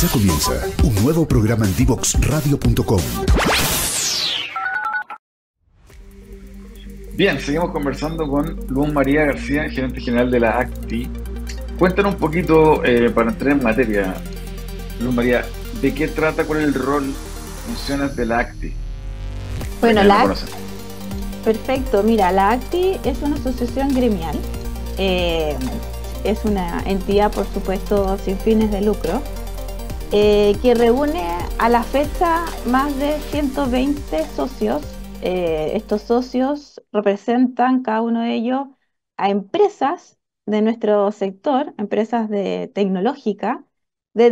Ya comienza un nuevo programa en DivoxRadio.com. Bien, seguimos conversando con Luz María García, gerente general de la ACTI. Cuéntanos un poquito, eh, para entrar en materia, Luz María, ¿de qué trata, cuál es el rol, funciones de la ACTI? Bueno, la ACTI. Perfecto, mira, la ACTI es una asociación gremial. Eh, es una entidad, por supuesto, sin fines de lucro eh, que reúne a la fecha más de 120 socios. Eh, estos socios representan cada uno de ellos a empresas de nuestro sector, empresas de tecnológica, de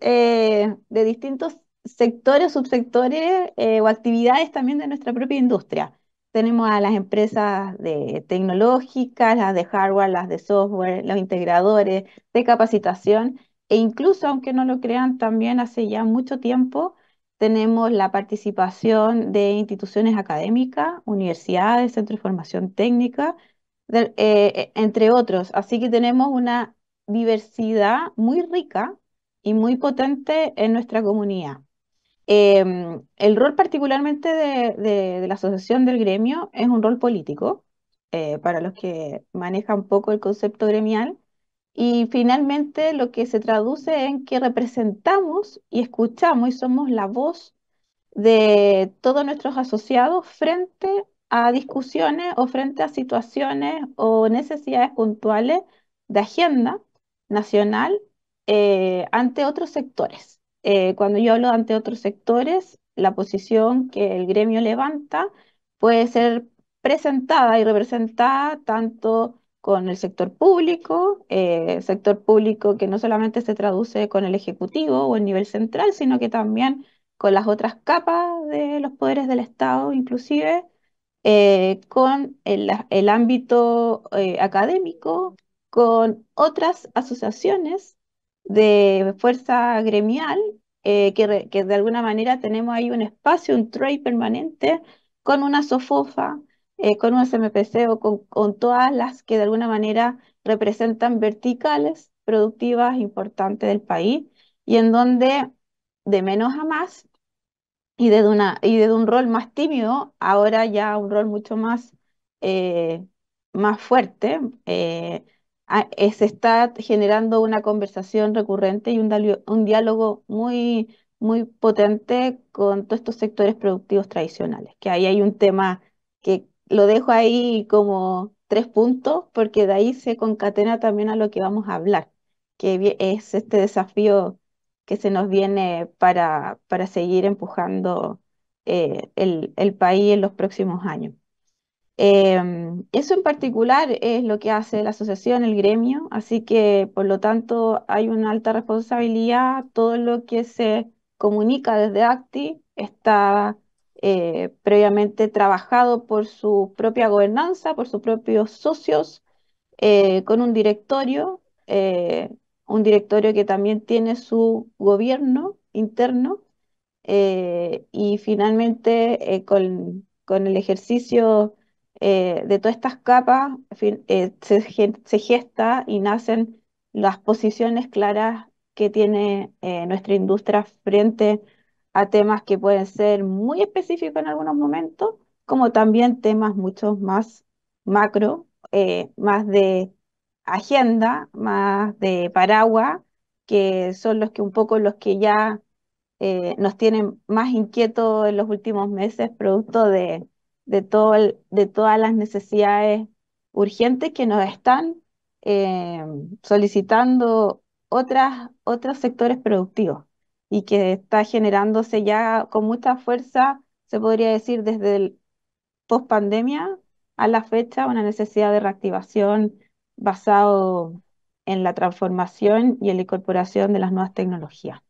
eh, de distintos sectores, subsectores o actividades también de nuestra propia industria. Tenemos a las empresas de tecnológicas, las de hardware, las de software, los integradores de capacitación e incluso, aunque no lo crean, también hace ya mucho tiempo tenemos la participación de instituciones académicas, universidades, centros de formación técnica, eh, e, entre otros. Así que tenemos una diversidad muy rica y muy potente en nuestra comunidad. Em, el rol particularmente de, la asociación del gremio es un rol político, eh, para los que manejan poco el concepto gremial, y finalmente lo que se traduce en que representamos y escuchamos y somos la voz de todos nuestros asociados frente a discusiones o frente a situaciones o necesidades puntuales de agenda nacional eh, ante otros sectores. Eh, cuando yo hablo ante otros sectores, la posición que el gremio levanta puede ser presentada y representada tanto con el sector público, eh, sector público que no solamente se traduce con el Ejecutivo o el nivel central, sino que también con las otras capas de los poderes del Estado, inclusive eh, con el, ámbito eh, académico, con otras asociaciones de fuerza gremial, que, que de alguna manera tenemos ahí un espacio, un trade permanente con una sofofa, eh, con un SMPC o con, todas las que de alguna manera representan verticales productivas importantes del país y en donde de menos a más y desde, una, y un rol más tímido, ahora ya un rol mucho más, eh, más fuerte, eh, se está generando una conversación recurrente y un, diálogo muy muy potente con todos estos sectores productivos tradicionales, que ahí hay un tema que lo dejo ahí como tres puntos, porque de ahí se concatena también a lo que vamos a hablar, que es este desafío que se nos viene para, para seguir empujando eh, el, país en los próximos años. Em, eso en particular es lo que hace la asociación, el gremio, así que por lo tanto hay una alta responsabilidad, todo lo que se comunica desde ACTI está eh, previamente trabajado por su propia gobernanza, por sus propios socios, eh, con un directorio, eh, un directorio que también tiene su gobierno interno y finalmente con, el ejercicio de todas estas capas se, se, gesta y nacen las posiciones claras que tiene nuestra industria frente a a temas que pueden ser muy específicos en algunos momentos, como también temas mucho más macro, eh, más de agenda, más de paraguas, que son los que un poco los que ya eh, nos tienen más inquietos en los últimos meses, producto de, todo el, de todas las necesidades urgentes que nos están eh, solicitando otras, otros sectores productivos y que está generándose ya con mucha fuerza, se podría decir, desde el post pandemia a la fecha, una necesidad de reactivación basado en la transformación y en la incorporación de las nuevas tecnologías.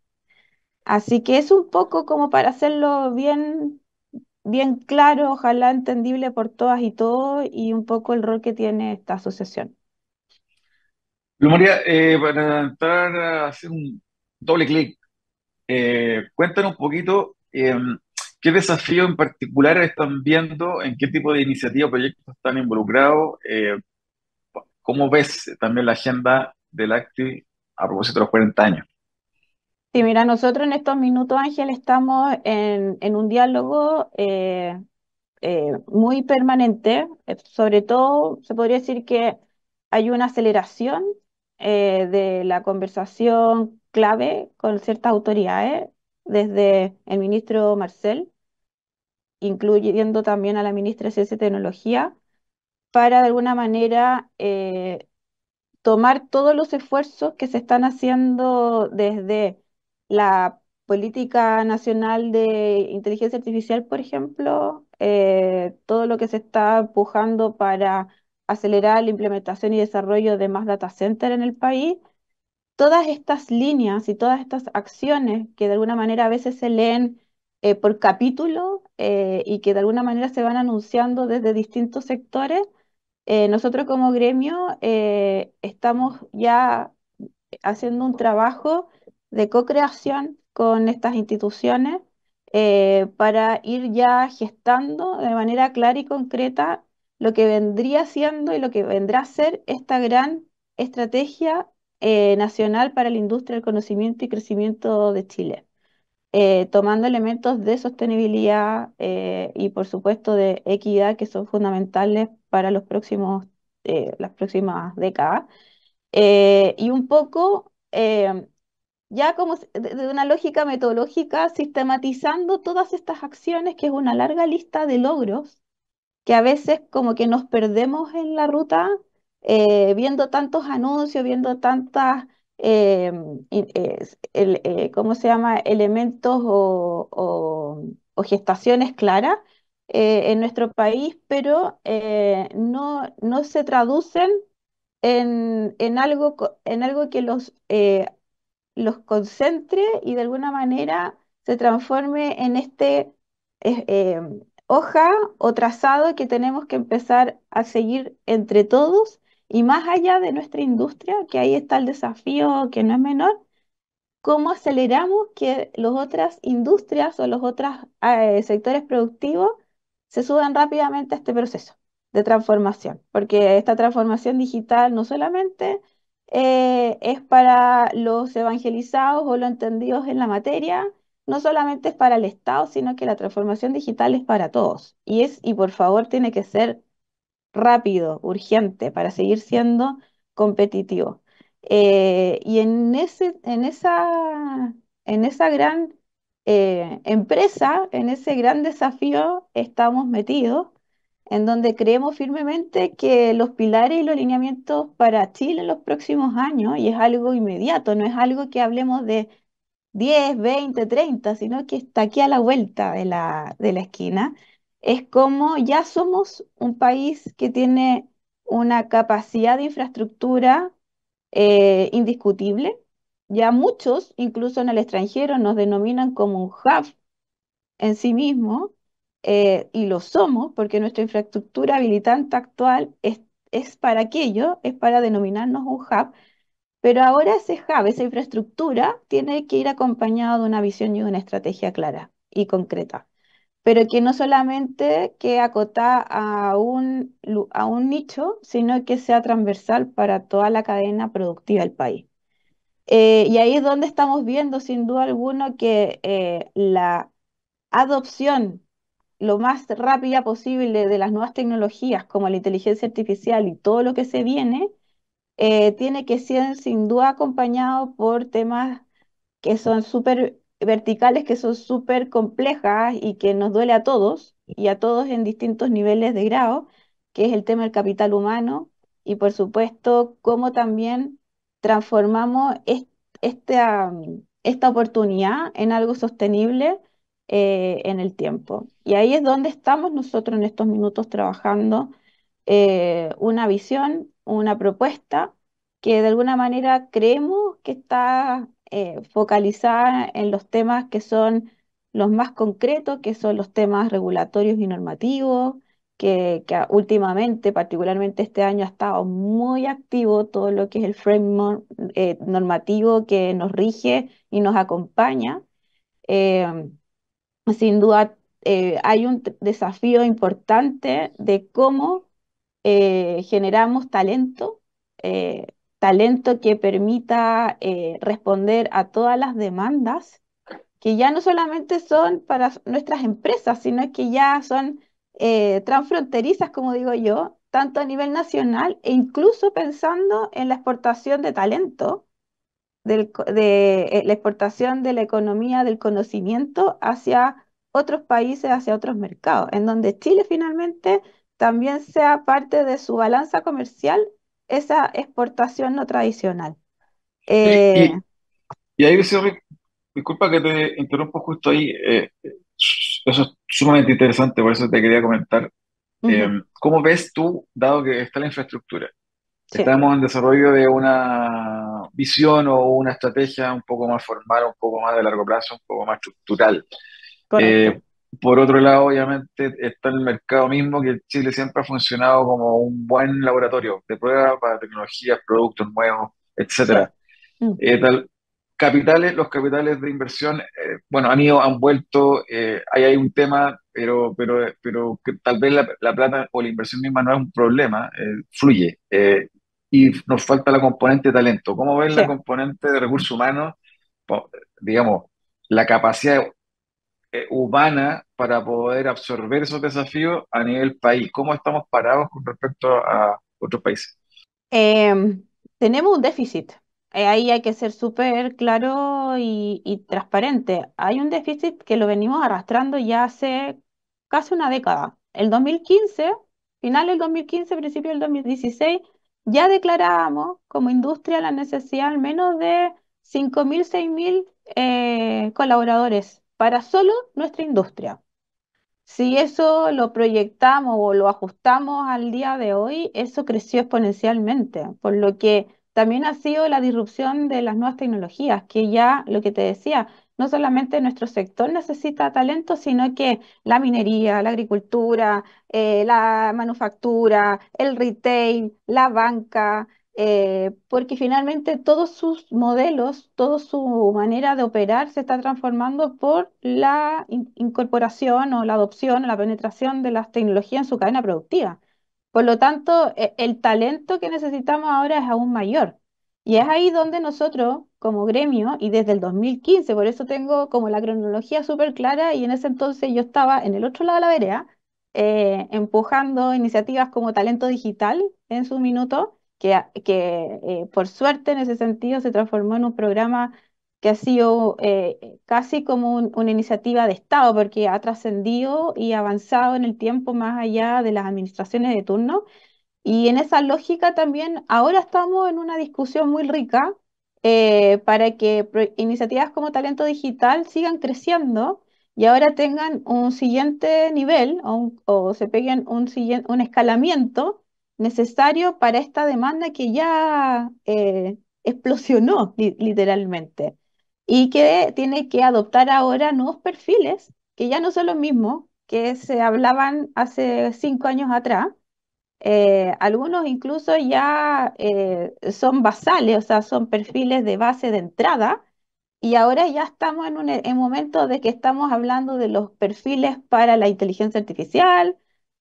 Así que es un poco como para hacerlo bien, bien claro, ojalá entendible por todas y todos, y un poco el rol que tiene esta asociación. María, eh, para entrar hacer un doble clic eh, cuéntanos un poquito em, qué desafío en particular están viendo, en qué tipo de iniciativas, proyectos están involucrados, eh, cómo ves también la agenda del Acti a propósito de los 40 años. Sí, mira, nosotros en estos minutos, Ángel, estamos en, un diálogo eh, muy permanente, sobre todo se podría decir que hay una aceleración de la conversación clave con ciertas autoridades, desde el ministro Marcel, incluyendo también a la ministra de Ciencia y Tecnología, para de alguna manera eh, tomar todos los esfuerzos que se están haciendo desde la política nacional de inteligencia artificial, por ejemplo, eh, todo lo que se está empujando para acelerar la implementación y desarrollo de más data center en el país todas estas líneas y todas estas acciones que de alguna manera a veces se leen eh, por capítulo eh, y que de alguna manera se van anunciando desde distintos sectores, eh, nosotros como gremio estamos ya haciendo un trabajo de co-creación con estas instituciones para ir ya gestando de manera clara y concreta lo que vendría siendo y lo que vendrá a ser esta gran estrategia eh, nacional para la industria del conocimiento y crecimiento de Chile, eh, tomando elementos de sostenibilidad eh, y por supuesto de equidad que son fundamentales para los próximos, las próximas décadas. y un poco ya como de una lógica metodológica, sistematizando todas estas acciones, que es una larga lista de logros que a veces como que nos perdemos en la ruta eh, viendo tantos anuncios, viendo tantas, eh, eh, ¿cómo se llama?, elementos o, gestaciones claras en nuestro país, pero no, se traducen en, en, algo, en algo que los, los concentre y de alguna manera se transforme en este hoja o trazado que tenemos que empezar a seguir entre todos y más allá de nuestra industria, que ahí está el desafío que no es menor, cómo aceleramos que las otras industrias o los otros eh, sectores productivos se suban rápidamente a este proceso de transformación, porque esta transformación digital no solamente eh, es para los evangelizados o los entendidos en la materia, no solamente es para el Estado, sino que la transformación digital es para todos. Y es, y por favor, tiene que ser rápido, urgente, para seguir siendo competitivo. Eh, y en, ese, en, esa, en esa gran eh, empresa, en ese gran desafío estamos metidos, en donde creemos firmemente que los pilares y los lineamientos para Chile en los próximos años, y es algo inmediato, no es algo que hablemos de 10, 20, 30, sino que está aquí a la vuelta de la, de la esquina, es como ya somos un país que tiene una capacidad de infraestructura eh, indiscutible. Ya muchos, incluso en el extranjero, nos denominan como un hub en sí mismo, eh, y lo somos porque nuestra infraestructura habilitante actual es, es para aquello, es para denominarnos un hub, pero ahora ese hub, esa infraestructura, tiene que ir acompañado de una visión y una estrategia clara y concreta pero que no solamente que acota a un, a un nicho, sino que sea transversal para toda la cadena productiva del país. Eh, y ahí es donde estamos viendo, sin duda alguna, que eh, la adopción lo más rápida posible de las nuevas tecnologías como la inteligencia artificial y todo lo que se viene, eh, tiene que ser sin duda acompañado por temas que son súper verticales que son súper complejas y que nos duele a todos y a todos en distintos niveles de grado, que es el tema del capital humano y por supuesto cómo también transformamos mm, esta, oportunidad en algo sostenible eh, en el tiempo. Y ahí es donde estamos nosotros en estos minutos trabajando eh, una visión, una propuesta que de alguna manera creemos que está eh, focalizada en los temas que son los más concretos, que son los temas regulatorios y normativos, que, últimamente, particularmente este año, ha estado muy activo todo lo que es el framework eh, normativo que nos rige y nos acompaña. Em, sin duda, eh, hay un desafío importante de cómo generamos talento talento que permita eh, responder a todas las demandas, que ya no solamente son para nuestras empresas, sino que ya son eh, transfronterizas, como digo yo, tanto a nivel nacional e incluso pensando en la exportación de talento, de eh, la exportación de la economía del conocimiento hacia otros países, hacia otros mercados, en donde Chile finalmente también sea parte de su balanza comercial esa exportación no tradicional. Eh, y, ahí, ahí, disculpa que te interrumpo justo ahí, eh, eso es sumamente interesante, por eso te quería comentar. Eh, ¿Cómo ves tú, dado que está la infraestructura? Estamos en desarrollo de una visión o una estrategia un poco más formal, un poco más de largo plazo, un poco más estructural. Eh, por otro lado, obviamente, está el mercado mismo, que Chile siempre ha funcionado como un buen laboratorio de prueba para tecnologías, productos nuevos, etc. Mm. Eh, capitales, los capitales de inversión, eh, bueno, han ido, han vuelto, eh, ahí hay un tema, pero, pero, pero que tal vez la, plata o la inversión misma no es un problema, fluye. y nos falta la componente de talento. ¿Cómo ven la componente de recursos humanos? Digamos, la capacidad de eh, humana para poder absorber esos desafíos a nivel país? ¿Cómo estamos parados con respecto a otros países? Em, tenemos un déficit. Eh, ahí hay que ser súper claro y, transparente. Hay un déficit que lo venimos arrastrando ya hace casi una década. El 2015, final del 2015, principio del 2016, ya declarábamos como industria la necesidad al menos de 5.000, 6.000 eh, colaboradores para solo nuestra industria. Si eso lo proyectamos o lo ajustamos al día de hoy, eso creció exponencialmente, por lo que también ha sido la disrupción de las nuevas tecnologías, que ya lo que te decía, no solamente nuestro sector necesita talento, sino que la minería, la agricultura, eh, la manufactura, el retail, la banca, eh, porque finalmente todos sus modelos, toda su manera de operar se está transformando por la incorporación o la adopción o la penetración de las tecnologías en su cadena productiva. Por lo tanto, e-, el talento que necesitamos ahora es aún mayor. Y es ahí donde nosotros, como gremio, y desde el 2015, por eso tengo como la cronología súper clara, y en ese entonces yo estaba en el otro lado de la vereda, eh, empujando iniciativas como Talento Digital en su minuto, que, que eh, por suerte en ese sentido se transformó en un programa que ha sido eh, casi como una iniciativa de Estado, porque ha trascendido y avanzado en el tiempo más allá de las administraciones de turno. Y en esa lógica también ahora estamos en una discusión muy rica eh, para que iniciativas como Talento Digital sigan creciendo y ahora tengan un siguiente nivel o, o se peguen un, un escalamiento necesario para esta demanda que ya eh, explosionó literalmente y que tiene que adoptar ahora nuevos perfiles que ya no son los mismos que se hablaban hace cinco años atrás. Eh, algunos incluso ya eh, son basales, o sea, son perfiles de base de entrada, y ahora ya estamos en un en momento de que estamos hablando de los perfiles para la inteligencia artificial,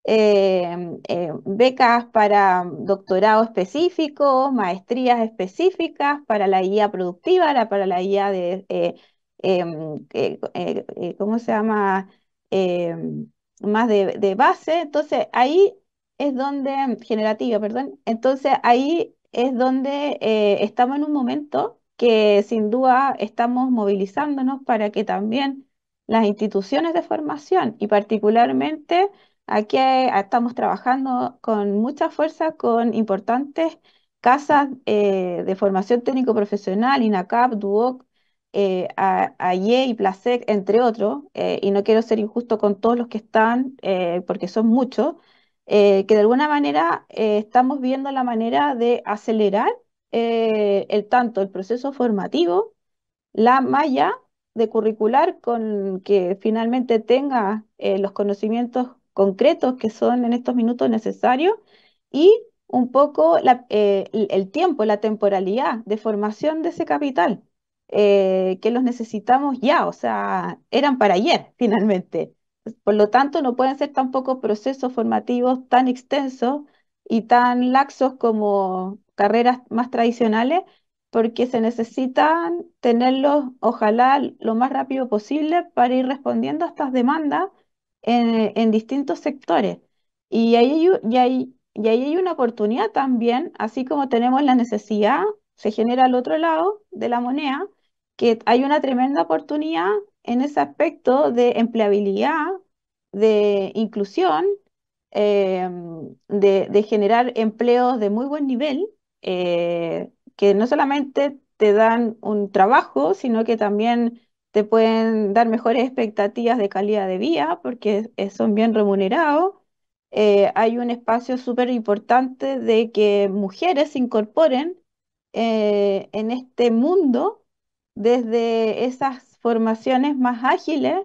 Em, eh, becas para doctorado específico, maestrías específicas para la guía productiva, para la guía de, eh, em, eh, ¿cómo se llama? Em, más de, de, base. Entonces ahí es donde, generativa, perdón. Entonces ahí es donde estamos en un momento que sin duda estamos movilizándonos para que también las instituciones de formación y particularmente Aquí ah, estamos trabajando con mucha fuerza con importantes casas eh, de formación técnico profesional, INACAP, DUOC, eh, AIE y PLASEC, entre otros, eh, y no quiero ser injusto con todos los que están, eh, porque son muchos, que de alguna manera estamos viendo la manera de acelerar el tanto el proceso formativo, la malla de curricular con que finalmente tenga los conocimientos concretos que son en estos minutos necesarios y un poco eh, el tiempo, la temporalidad de formación de ese capital, eh, que los necesitamos ya, o sea, eran para ayer finalmente. Por lo tanto, no pueden ser tampoco procesos formativos tan extensos y tan laxos como carreras más tradicionales, porque se necesitan tenerlos, ojalá, lo más rápido posible para ir respondiendo a estas demandas en, distintos sectores. Y ahí, hay, y, ahí, y ahí hay una oportunidad también, así como tenemos la necesidad, se genera al otro lado de la moneda, que hay una tremenda oportunidad en ese aspecto de empleabilidad, de inclusión, eh, de, generar empleos de muy buen nivel, eh, que no solamente te dan un trabajo, sino que también te pueden dar mejores expectativas de calidad de vida porque son bien remunerados. Eh, hay un espacio súper importante de que mujeres se incorporen eh, en este mundo desde esas formaciones más ágiles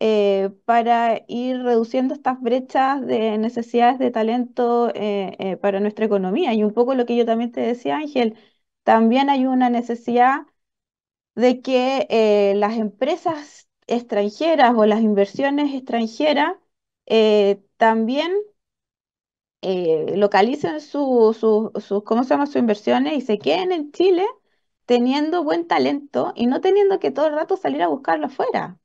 eh, para ir reduciendo estas brechas de necesidades de talento para nuestra economía. Y un poco lo que yo también te decía, Ángel, también hay una necesidad de que eh, las empresas extranjeras o las inversiones extranjeras eh, también eh, localicen sus, ¿cómo se sus inversiones y se queden en Chile teniendo buen talento y no teniendo que todo el rato salir a buscarlo afuera,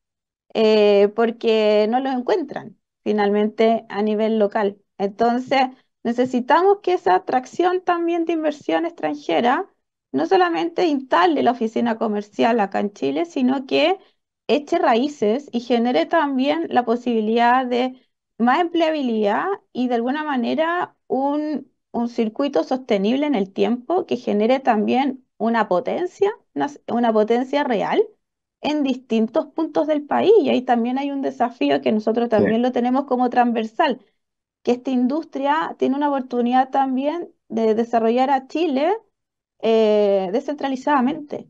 porque no lo encuentran finalmente a nivel local. Entonces, necesitamos que esa atracción también de inversión extranjera no solamente instale la oficina comercial acá en Chile, sino que eche raíces y genere también la posibilidad de más empleabilidad y de alguna manera un, circuito sostenible en el tiempo que genere también una potencia, una, potencia real en distintos puntos del país. Y ahí también hay un desafío que nosotros también lo tenemos como transversal, que esta industria tiene una oportunidad también de desarrollar a Chile eh, descentralizadamente,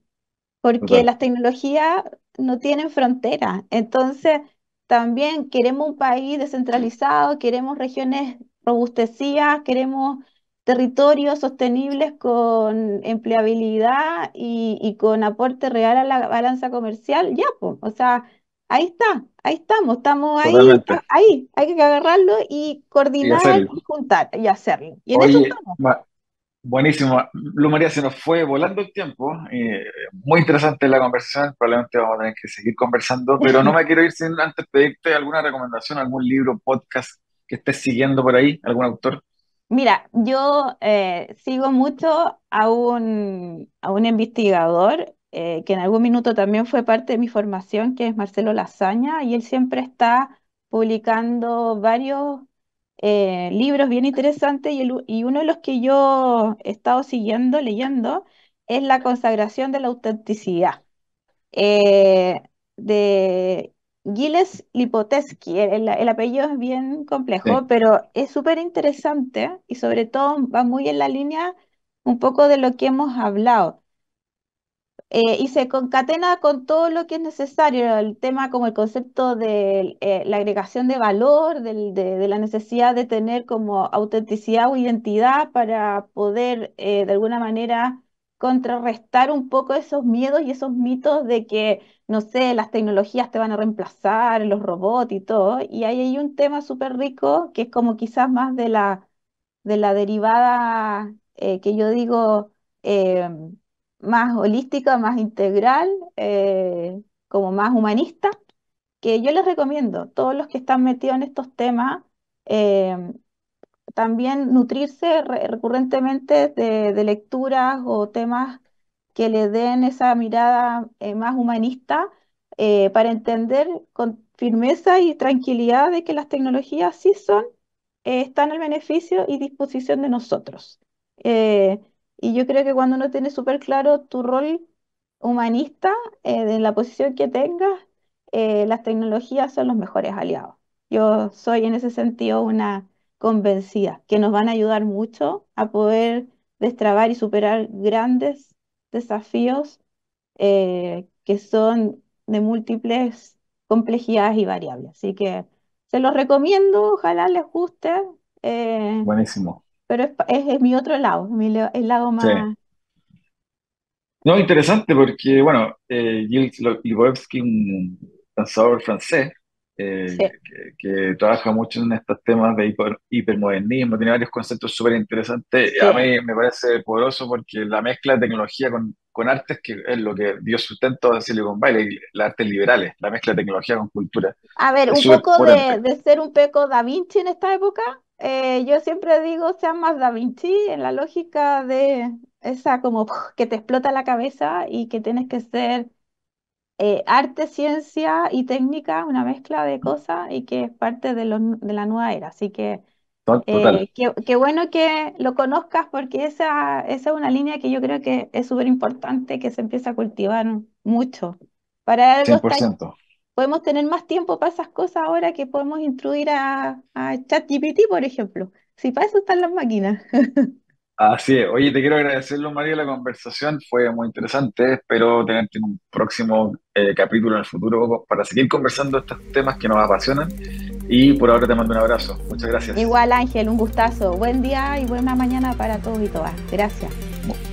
porque las tecnologías no tienen frontera, Entonces, también queremos un país descentralizado, queremos regiones robustecidas, queremos territorios sostenibles con empleabilidad y, con aporte real a la balanza comercial, ya, pues, o sea, ahí está, ahí estamos, estamos ahí, ahí, hay que agarrarlo y coordinar y, juntar y hacerlo. Y en eso estamos. Buenísimo. Lu María, se nos fue volando el tiempo. Eh, muy interesante la conversación. Probablemente vamos a tener que seguir conversando, pero no me quiero ir sin antes pedirte alguna recomendación, algún libro, podcast que estés siguiendo por ahí, algún autor. Mira, yo eh, sigo mucho a un, a un investigador eh, que en algún minuto también fue parte de mi formación, que es Marcelo Lazaña, y él siempre está publicando varios eh, libros bien interesantes y, uno de los que yo he estado siguiendo, leyendo, es La consagración de la autenticidad eh, de Giles Lipoteski. El, apellido es bien complejo, pero es súper interesante y sobre todo va muy en la línea un poco de lo que hemos hablado. Eh, y se concatena con todo lo que es necesario, el tema como el concepto de eh, la agregación de valor, de, la necesidad de tener como autenticidad o identidad para poder eh, de alguna manera contrarrestar un poco esos miedos y esos mitos de que, no sé, las tecnologías te van a reemplazar, los robots y todo. Y ahí hay un tema súper rico que es como quizás más de la, de la derivada que yo digo em, más holística, más integral, eh, como más humanista, que yo les recomiendo, todos los que están metidos en estos temas, em, también nutrirse recurrentemente de, lecturas o temas que le den esa mirada eh, más humanista eh, para entender con firmeza y tranquilidad de que las tecnologías sí son, están al beneficio y disposición de nosotros. Y yo creo que cuando uno tiene súper claro tu rol humanista, en eh, la posición que tengas, eh, las tecnologías son los mejores aliados. Yo soy en ese sentido una convencida, que nos van a ayudar mucho a poder destrabar y superar grandes desafíos eh, que son de múltiples complejidades y variables. Así que se los recomiendo, ojalá les guste. Buenísimo pero es, es, mi otro lado, mi, el lado más... No, interesante porque, bueno, eh, Gilles un pensador francés, eh, que, trabaja mucho en estos temas de hipermodernismo, tiene varios conceptos súper interesantes. A mí me parece poderoso porque la mezcla de tecnología con, con artes que es lo que dio sustento a Silicon Valley, las artes liberales, la mezcla de tecnología con cultura. A ver, un poco de, de, ser un peco Da Vinci en esta época. Eh, yo siempre digo, sea más Da Vinci en la lógica de esa como que te explota la cabeza y que tienes que ser eh, arte, ciencia y técnica, una mezcla de cosas y que es parte de, lo, de la nueva era. Así que eh, qué, bueno que lo conozcas porque esa, esa es una línea que yo creo que es súper importante que se empieza a cultivar mucho. Para 100% podemos tener más tiempo para esas cosas ahora que podemos instruir a, a ChatGPT, por ejemplo. Si para eso están las máquinas. Así es. Oye, te quiero agradecerlo, María, la conversación fue muy interesante. Espero tenerte un próximo eh, capítulo en el futuro para seguir conversando estos temas que nos apasionan. Y por ahora te mando un abrazo. Muchas gracias. Igual, Ángel, un gustazo. Buen día y buena mañana para todos y todas. Gracias.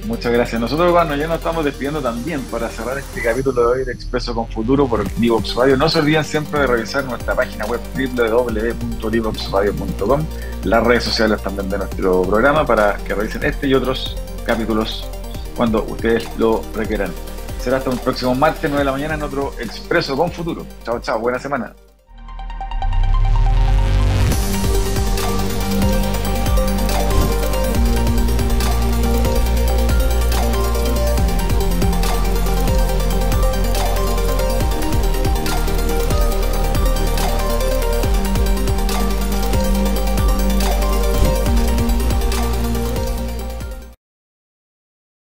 Muchas gracias. Nosotros, bueno, ya nos estamos despidiendo también para cerrar este capítulo de hoy de Expreso con Futuro por Divox Radio. No se olviden siempre de revisar nuestra página web www.divoxradio.com, las redes sociales también de nuestro programa para que revisen este y otros capítulos cuando ustedes lo requieran. Será hasta un próximo martes, 9 de la mañana, en otro Expreso con Futuro. Chao, chao, buena semana.